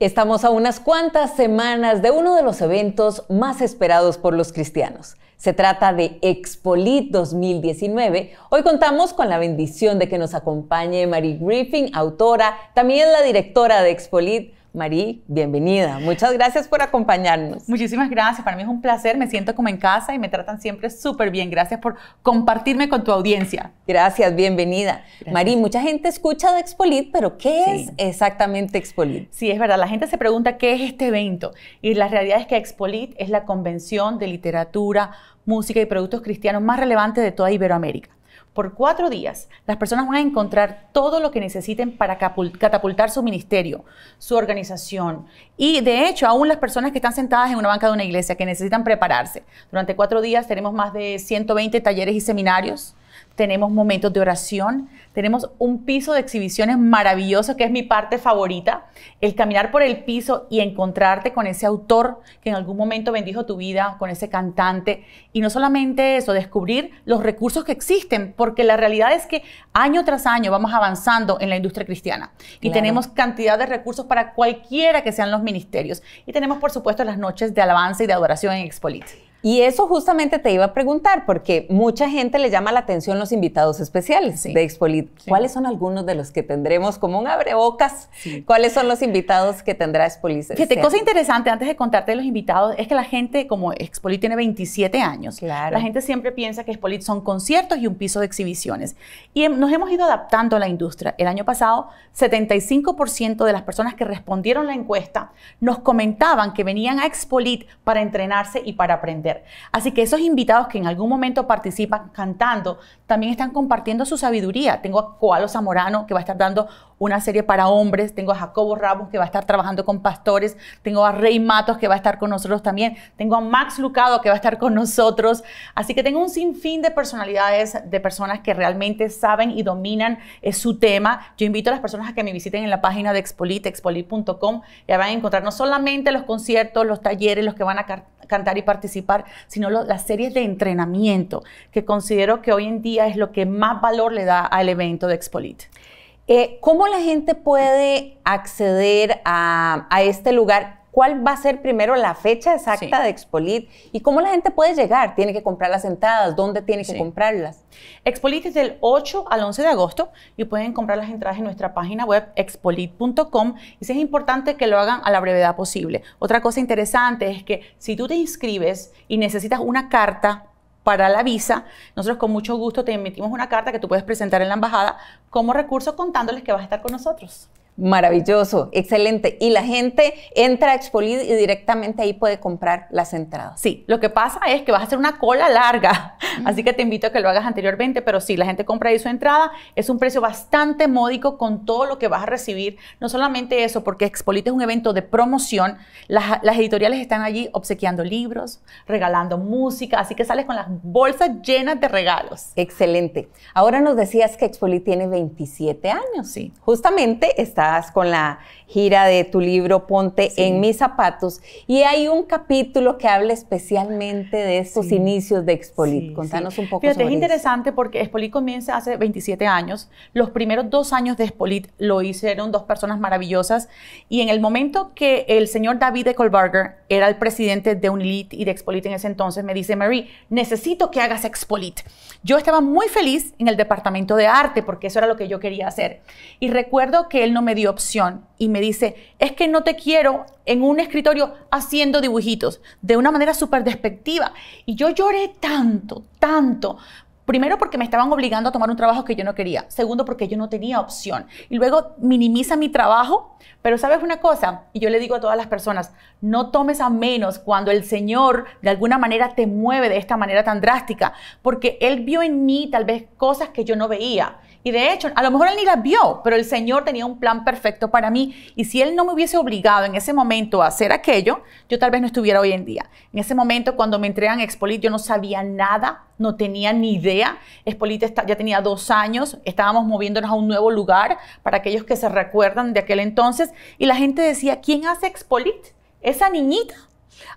Estamos a unas cuantas semanas de uno de los eventos más esperados por los cristianos. Se trata de Expolit 2019. Hoy contamos con la bendición de que nos acompañe Marie Griffin, autora, también la directora de Expolit. Marí, bienvenida. Muchas gracias por acompañarnos. Muchísimas gracias. Para mí es un placer. Me siento como en casa y me tratan siempre súper bien. Gracias por compartirme con tu audiencia. Gracias, bienvenida. Marí, mucha gente escucha de Expolit, pero ¿qué es exactamente Expolit? Sí, es verdad. La gente se pregunta qué es este evento. Y la realidad es que Expolit es la convención de literatura, música y productos cristianos más relevante de toda Iberoamérica. Por cuatro días, las personas van a encontrar todo lo que necesiten para catapultar su ministerio, su organización. Y de hecho, aún las personas que están sentadas en una banca de una iglesia que necesitan prepararse. Durante cuatro días tenemos más de 120 talleres y seminarios tenemos momentos de oración, tenemos un piso de exhibiciones maravilloso que es mi parte favorita, el caminar por el piso y encontrarte con ese autor que en algún momento bendijo tu vida, con ese cantante, y no solamente eso, descubrir los recursos que existen, porque la realidad es que año tras año vamos avanzando en la industria cristiana y tenemos cantidad de recursos para cualquiera que sean los ministerios y tenemos por supuesto las noches de alabanza y de adoración en Expolit. Y eso justamente te iba a preguntar, porque mucha gente le llama la atención los invitados especiales de Expolit. ¿Cuáles son algunos de los que tendremos como un abrebocas? ¿Cuáles son los invitados que tendrá Expolit? Este Fíjate, este cosa interesante antes de contarte los invitados es que la gente, como Expolit tiene 27 años, la gente siempre piensa que Expolit son conciertos y un piso de exhibiciones. Y em, nos hemos ido adaptando a la industria. El año pasado, 75% de las personas que respondieron la encuesta nos comentaban que venían a Expolit para entrenarse y para aprender. Así que esos invitados que en algún momento participan cantando, también están compartiendo su sabiduría. Tengo a Coalo Zamorano que va a estar dando una serie para hombres, tengo a Jacobo Ramos que va a estar trabajando con pastores, tengo a Rey Matos que va a estar con nosotros también, tengo a Max Lucado que va a estar con nosotros, así que tengo un sinfín de personalidades, de personas que realmente saben y dominan eh, su tema. Yo invito a las personas a que me visiten en la página de Expolit, expolit.com, ya van a encontrar no solamente los conciertos, los talleres, los que van a cantar y participar, sino las series de entrenamiento, que considero que hoy en día es lo que más valor le da al evento de Expolit. Eh, ¿Cómo la gente puede acceder a, este lugar? ¿Cuál va a ser primero la fecha exacta de Expolit? ¿Y cómo la gente puede llegar? ¿Tiene que comprar las entradas? ¿Dónde tiene que comprarlas? Expolit es del 8 al 11 de agosto y pueden comprar las entradas en nuestra página web expolit.com y si es importante que lo hagan a la brevedad posible. Otra cosa interesante es que si tú te inscribes y necesitas una carta para la visa, nosotros con mucho gusto te emitimos una carta que tú puedes presentar en la embajada como recurso contándoles que vas a estar con nosotros. Maravilloso, excelente. Y la gente entra a Expolid y directamente ahí puede comprar las entradas. Sí, lo que pasa es que vas a hacer una cola larga, así que te invito a que lo hagas anteriormente, pero sí, la gente compra ahí su entrada, es un precio bastante módico con todo lo que vas a recibir. No solamente eso, porque Expolit es un evento de promoción, las, las editoriales están allí obsequiando libros, regalando música, así que sales con las bolsas llenas de regalos. Excelente. Ahora nos decías que Expolit tiene 27 años. Sí. Justamente está con la gira de tu libro Ponte en mis zapatos y hay un capítulo que habla especialmente de estos inicios de Expolit. Contanos un poco es interesante porque Expolit comienza hace 27 años. Los primeros dos años de Expolit lo hicieron dos personas maravillosas y en el momento que el señor David Eckelberger era el presidente de Unilit y de Expolit en ese entonces, me dice, Mary, necesito que hagas Expolit. Yo estaba muy feliz en el departamento de arte porque eso era lo que yo quería hacer. Y recuerdo que él no me me dio opción y me dice, es que no te quiero en un escritorio haciendo dibujitos, de una manera súper despectiva. Y yo lloré tanto, tanto, Primero porque me estaban obligando a tomar un trabajo que yo no quería. Segundo porque yo no tenía opción. Y luego minimiza mi trabajo. Pero sabes una cosa, y yo le digo a todas las personas, no tomes a menos cuando el Señor de alguna manera te mueve de esta manera tan drástica, porque Él vio en mí tal vez cosas que yo no veía. Y de hecho, a lo mejor él ni las vio, pero el Señor tenía un plan perfecto para mí. Y si él no me hubiese obligado en ese momento a hacer aquello, yo tal vez no estuviera hoy en día. En ese momento, cuando me entregan Expolit, yo no sabía nada, no tenía ni idea. Expolit ya tenía dos años, estábamos moviéndonos a un nuevo lugar para aquellos que se recuerdan de aquel entonces. Y la gente decía, ¿quién hace Expolit? Esa niñita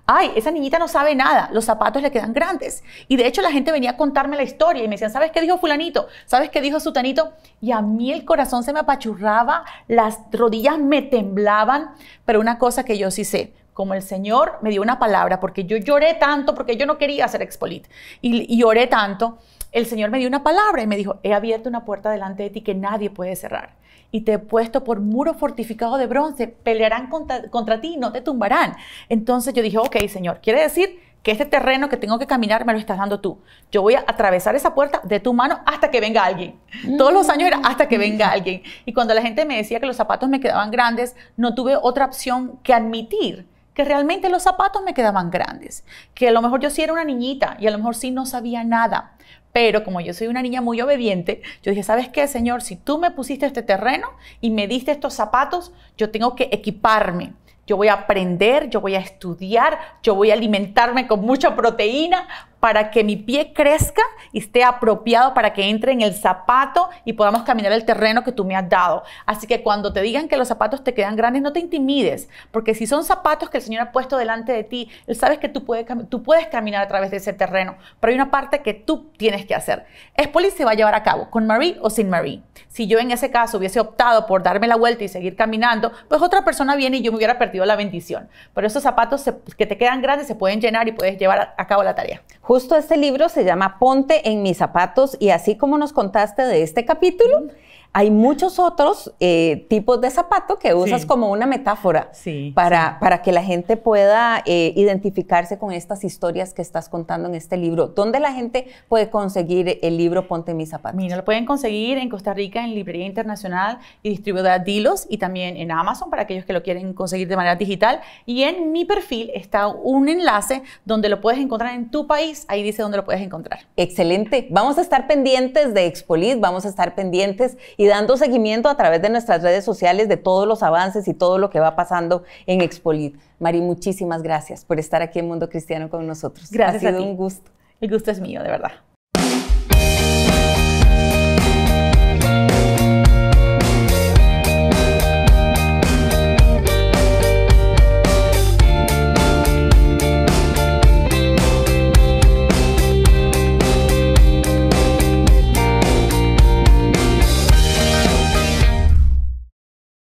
Ay, esa niñita no sabe nada, los zapatos le quedan grandes. Y de hecho la gente venía a contarme la historia y me decían, ¿sabes qué dijo fulanito? ¿Sabes qué dijo sutanito? Y a mí el corazón se me apachurraba, las rodillas me temblaban, pero una cosa que yo sí sé, como el Señor me dio una palabra, porque yo lloré tanto, porque yo no quería ser expolit, y, y lloré tanto, el Señor me dio una palabra y me dijo, he abierto una puerta delante de ti que nadie puede cerrar. Y te he puesto por muro fortificado de bronce, pelearán contra, ti y no te tumbarán. Entonces yo dije, ok, Señor, quiere decir que este terreno que tengo que caminar me lo estás dando tú. Yo voy a atravesar esa puerta de tu mano hasta que venga alguien. Todos los años era hasta que venga alguien. Y cuando la gente me decía que los zapatos me quedaban grandes, no tuve otra opción que admitir que realmente los zapatos me quedaban grandes, que a lo mejor yo sí era una niñita y a lo mejor sí no sabía nada. Pero como yo soy una niña muy obediente, yo dije, ¿sabes qué, Señor? Si tú me pusiste este terreno y me diste estos zapatos, yo tengo que equiparme. Yo voy a aprender, yo voy a estudiar, yo voy a alimentarme con mucha proteína para que mi pie crezca y esté apropiado para que entre en el zapato y podamos caminar el terreno que tú me has dado. Así que cuando te digan que los zapatos te quedan grandes, no te intimides, porque si son zapatos que el Señor ha puesto delante de ti, Él sabe que tú puedes, tú puedes caminar a través de ese terreno, pero hay una parte que tú tienes que hacer. Espolis se va a llevar a cabo, con Marie o sin Marie. Si yo en ese caso hubiese optado por darme la vuelta y seguir caminando, pues otra persona viene y yo me hubiera perdido la bendición. Pero esos zapatos que te quedan grandes se pueden llenar y puedes llevar a cabo la tarea. Justo este libro se llama Ponte en mis zapatos y así como nos contaste de este capítulo, hay muchos otros eh, tipos de zapato que usas como una metáfora para, para que la gente pueda eh, identificarse con estas historias que estás contando en este libro. ¿Dónde la gente puede conseguir el libro Ponte mis zapatos? Mira, lo pueden conseguir en Costa Rica, en Librería Internacional y distribuidora Dilos y también en Amazon para aquellos que lo quieren conseguir de manera digital. Y en mi perfil está un enlace donde lo puedes encontrar en tu país. Ahí dice dónde lo puedes encontrar. Excelente. Vamos a estar pendientes de Expolit, vamos a estar pendientes y dando seguimiento a través de nuestras redes sociales de todos los avances y todo lo que va pasando en Expolit. Mari, muchísimas gracias por estar aquí en Mundo Cristiano con nosotros. Gracias. Ha sido un gusto. El gusto es mío, de verdad.